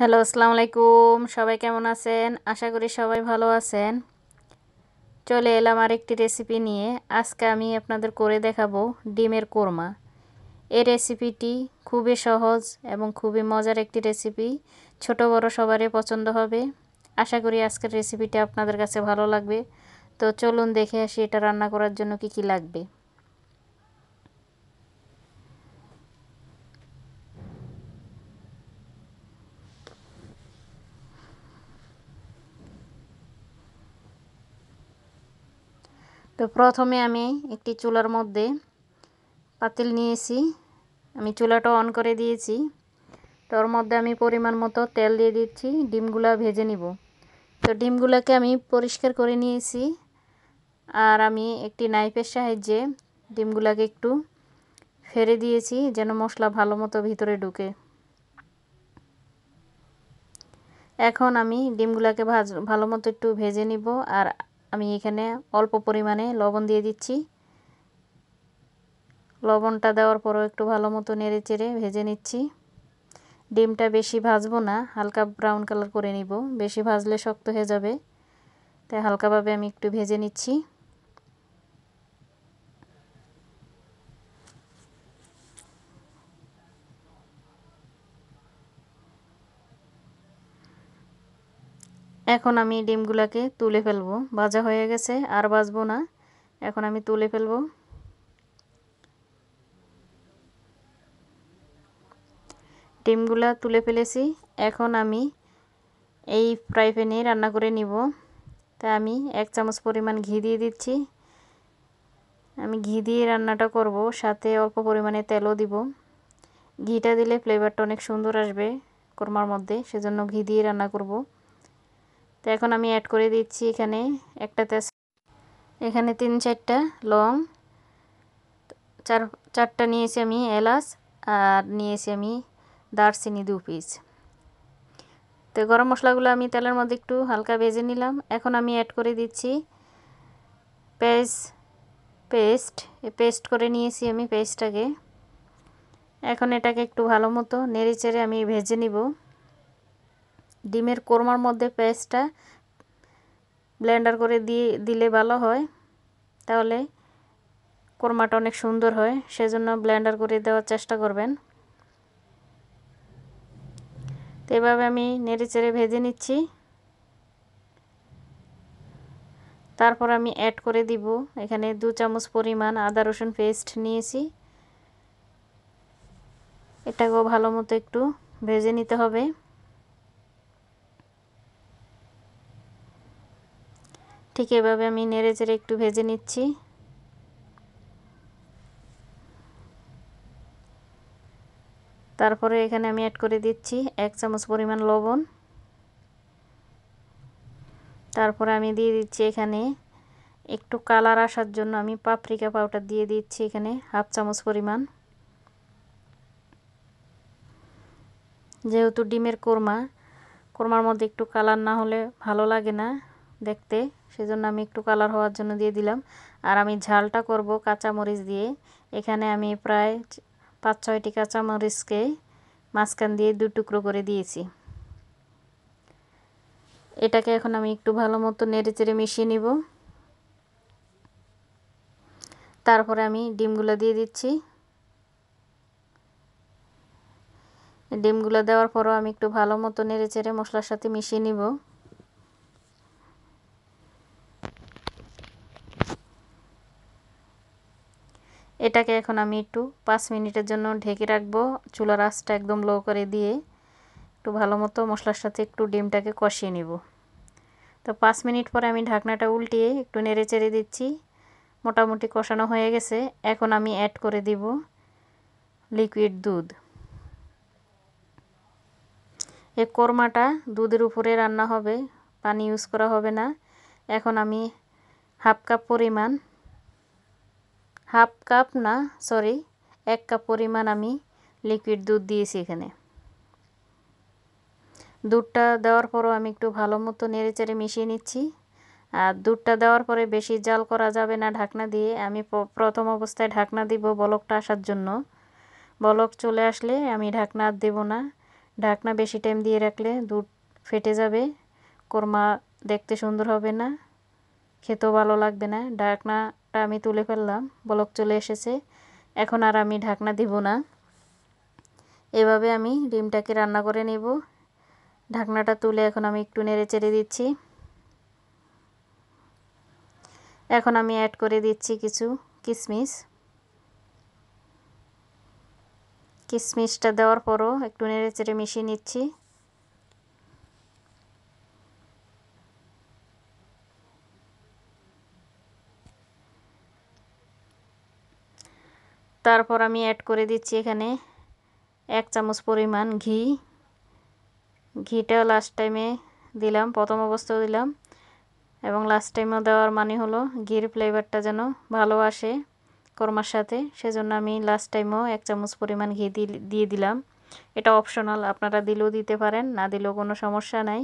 hello আসসালামু আলাইকুম সবাই কেমন আছেন আশা করি সবাই ভালো আছেন চলে এলাম আরেকটি রেসিপি নিয়ে আজকে আমি আপনাদের করে দেখাবো ডিমের কোরমা এই রেসিপিটি খুবই সহজ এবং খুবই মজার একটি রেসিপি ছোট বড় সবারই পছন্দ হবে আশা করি আজকের রেসিপিটি আপনাদের কাছে ভালো লাগবে তো চলুন দেখে আসি এটা রান্না করার জন্য কি কি লাগবে তো প্রথমে আমি একটি চুলার মধ্যে পাতিল নিয়েছি আমি চুলাটা অন করে দিয়েছি তো ওর মধ্যে আমি পরিমাণ মতো তেল দিয়ে দিচ্ছি ডিমগুলো ভেজে নিব তো ডিমগুলোকে আমি পরিষ্কার করে নিয়েছি আর আমি একটি নাইফের সাহায্যে ডিমগুলাকে একটু ফেরে দিয়েছি যেন মশলা ভালো মতো ভিতরে ঢুকে এখন আমি ডিমগুলোকে ভাজ ভালো মতো একটু ভেজে নিব আর আমি এখানে অল্প পরিমাণে লবণ দিয়ে দিচ্ছি লবণটা দেওয়ার পরও একটু ভালো মতো নেড়ে চেড়ে ভেজে নিচ্ছি ডিমটা বেশি ভাজবো না হালকা ব্রাউন কালার করে নিব বেশি ভাজলে শক্ত হয়ে যাবে তাই হালকাভাবে আমি একটু ভেজে নিচ্ছি এখন আমি ডিমগুলোকে তুলে ফেলবো ভাজা হয়ে গেছে আর বাজবো না এখন আমি তুলে ফেলবো ডিমগুলা তুলে ফেলেছি এখন আমি এই ফ্রাই প্যানে রান্না করে নিব তা আমি এক চামচ পরিমাণ ঘি দিয়ে দিচ্ছি আমি ঘি দিয়ে রান্নাটা করব সাথে অল্প পরিমাণে তেলও দিব ঘিটা দিলে ফ্লেভারটা অনেক সুন্দর আসবে কর্মার মধ্যে সেজন্য ঘি দিয়ে রান্না করব তো এখন আমি অ্যাড করে দিচ্ছি এখানে একটা তেজ এখানে তিন চারটা লং চার চারটা নিয়েছি আমি এলাচ আর নিয়েছি আমি দারচিনি দু পিস তো গরম মশলাগুলো আমি তেলের মধ্যে একটু হালকা ভেজে নিলাম এখন আমি অ্যাড করে দিচ্ছি পেস পেস্ট পেস্ট করে নিয়েছি আমি পেস্টটাকে এখন এটাকে একটু ভালো মতো নেড়ে চেড়ে আমি ভেজে নিব ডিমের কোরমার মধ্যে পেস্টটা ব্লেন্ডার করে দিয়ে দিলে ভালো হয় তাহলে কোরমাটা অনেক সুন্দর হয় সেজন্য ব্লেন্ডার করে দেওয়ার চেষ্টা করবেন তো এভাবে আমি নেড়ে চেড়ে ভেজে নিচ্ছি তারপর আমি অ্যাড করে দিব এখানে দু চামচ পরিমাণ আদা রসুন পেস্ট নিয়েছি এটাকেও ভালো মতো একটু ভেজে নিতে হবে ঠিক এভাবে আমি নেড়ে চেড়ে একটু ভেজে নিচ্ছি তারপরে এখানে আমি অ্যাড করে দিচ্ছি এক চামচ পরিমাণ লবণ তারপরে আমি দিয়ে দিচ্ছি এখানে একটু কালার আসার জন্য আমি পাপরিকা পাউডার দিয়ে দিচ্ছি এখানে হাফ চামচ পরিমাণ যেহেতু ডিমের কোরমা কোরমার মধ্যে একটু কালার না হলে ভালো লাগে না দেখতে সেজন্য আমি একটু কালার হওয়ার জন্য দিয়ে দিলাম আর আমি ঝালটা করব কাঁচামরিচ দিয়ে এখানে আমি প্রায় পাঁচ ছয়টি কাঁচামরিচকে মাঝখান দিয়ে দু টুকরো করে দিয়েছি এটাকে এখন আমি একটু ভালো মতো নেড়ে চেড়ে মিশিয়ে নিব তারপরে আমি ডিমগুলো দিয়ে দিচ্ছি ডিমগুলো দেওয়ার পরও আমি একটু ভালো মতো নেড়ে চেড়ে মশলার সাথে মিশিয়ে নিব এটাকে এখন আমি একটু পাঁচ মিনিটের জন্য ঢেকে রাখবো চুলার আঁচটা একদম লো করে দিয়ে একটু ভালো মতো মশলার সাথে একটু ডিমটাকে কষিয়ে নিব তো পাঁচ মিনিট পরে আমি ঢাকনাটা উল্টিয়ে একটু নেড়ে চেড়ে দিচ্ছি মোটামুটি কষানো হয়ে গেছে এখন আমি অ্যাড করে দিব লিকুইড দুধ এই কোরমাটা দুধের উপরে রান্না হবে পানি ইউজ করা হবে না এখন আমি হাফ কাপ পরিমাণ হাফ কাপ না সরি এক কাপ পরিমাণ আমি লিকুইড দুধ দিয়েছি এখানে দুধটা দেওয়ার পরও আমি একটু ভালো মতো নেড়েচেড়ে মিশিয়ে নিচ্ছি আর দুধটা দেওয়ার পরে বেশি জাল করা যাবে না ঢাকনা দিয়ে আমি প্রথম অবস্থায় ঢাকনা দিব বলকটা আসার জন্য বলক চলে আসলে আমি ঢাকনা আর দেবো না ঢাকনা বেশি টাইম দিয়ে রাখলে দুধ ফেটে যাবে কোরমা দেখতে সুন্দর হবে না খেতেও ভালো লাগবে না ঢাকনা ব্লকটা আমি তুলে ফেললাম ব্লক চলে এসেছে এখন আর আমি ঢাকনা দিব না এভাবে আমি ডিমটাকে রান্না করে নেব ঢাকনাটা তুলে এখন আমি একটু নেড়ে চেড়ে দিচ্ছি এখন আমি অ্যাড করে দিচ্ছি কিছু কিশমিশ কিশমিশটা দেওয়ার পরও একটু নেড়ে চেড়ে মিশিয়ে নিচ্ছি তারপর আমি অ্যাড করে দিচ্ছি এখানে এক চামচ পরিমাণ ঘি ঘিটা লাস্ট টাইমে দিলাম প্রথম অবস্থাও দিলাম এবং লাস্ট টাইমও দেওয়ার মানে হলো ঘির ফ্লেভারটা যেন ভালো আসে কর্মার সাথে সেজন্য আমি লাস্ট টাইমও এক চামচ পরিমাণ ঘি দিয়ে দিলাম এটা অপশনাল আপনারা দিলেও দিতে পারেন না দিলেও কোনো সমস্যা নাই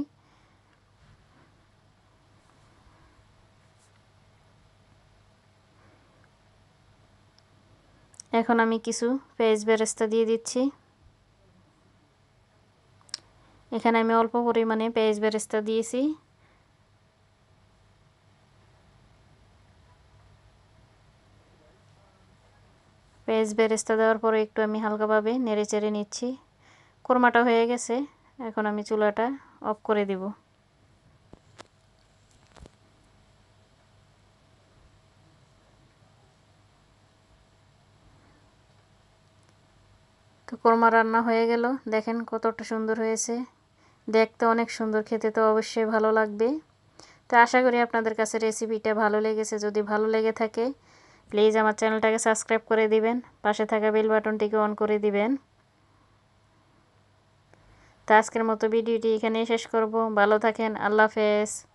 এখন আমি কিছু পেঁয়াজ বেরেস্তা দিয়ে দিচ্ছি এখানে আমি অল্প পরিমাণে পেঁয়াজ বেরেস্তা দিয়েছি পেঁয়াজ বেরেস্তা দেওয়ার পরে একটু আমি হালকাভাবে নেড়ে চেড়ে নিচ্ছি কোরমাটা হয়ে গেছে এখন আমি চুলাটা অফ করে দেবো কোরমা রান্না হয়ে গেল দেখেন কতটা সুন্দর হয়েছে দেখতে অনেক সুন্দর খেতে তো অবশ্যই ভালো লাগবে তো আশা করি আপনাদের কাছে রেসিপিটা ভালো লেগেছে যদি ভালো লেগে থাকে প্লিজ আমার চ্যানেলটাকে সাবস্ক্রাইব করে দিবেন পাশে থাকা বেল বাটনটিকে অন করে দিবেন তো আজকের মতো ভিডিওটি এখানেই শেষ করব ভালো থাকেন আল্লাহ হাফেজ